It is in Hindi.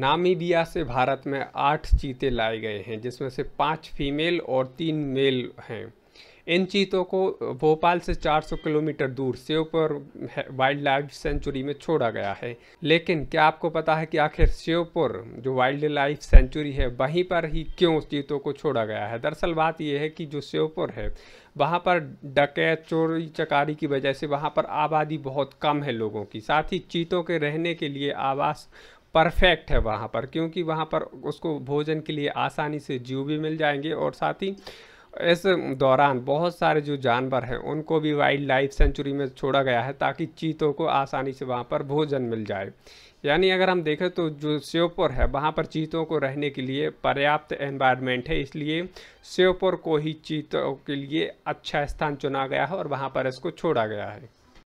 नामीबिया से भारत में आठ चीते लाए गए हैं जिसमें से पाँच फीमेल और तीन मेल हैं इन चीतों को भोपाल से 400 किलोमीटर दूर श्योपुर वाइल्ड लाइफ सेंचुरी में छोड़ा गया है लेकिन क्या आपको पता है कि आखिर श्योपुर जो वाइल्ड लाइफ सेंचुरी है वहीं पर ही क्यों चीतों को छोड़ा गया है दरअसल बात यह है कि जो श्योपुर है वहाँ पर डकैत चोरी चकारी की वजह से वहाँ पर आबादी बहुत कम है लोगों की साथ ही चीतों के रहने के लिए आवास परफेक्ट है वहाँ पर क्योंकि वहाँ पर उसको भोजन के लिए आसानी से जीव भी मिल जाएंगे और साथ ही इस दौरान बहुत सारे जो जानवर हैं उनको भी वाइल्ड लाइफ सेंचुरी में छोड़ा गया है ताकि चीतों को आसानी से वहाँ पर भोजन मिल जाए यानी अगर हम देखें तो जो श्योपुर है वहाँ पर चीतों को रहने के लिए पर्याप्त एनवायरनमेंट है इसलिए श्योपुर को ही चीतों के लिए अच्छा स्थान चुना गया है और वहाँ पर इसको छोड़ा गया है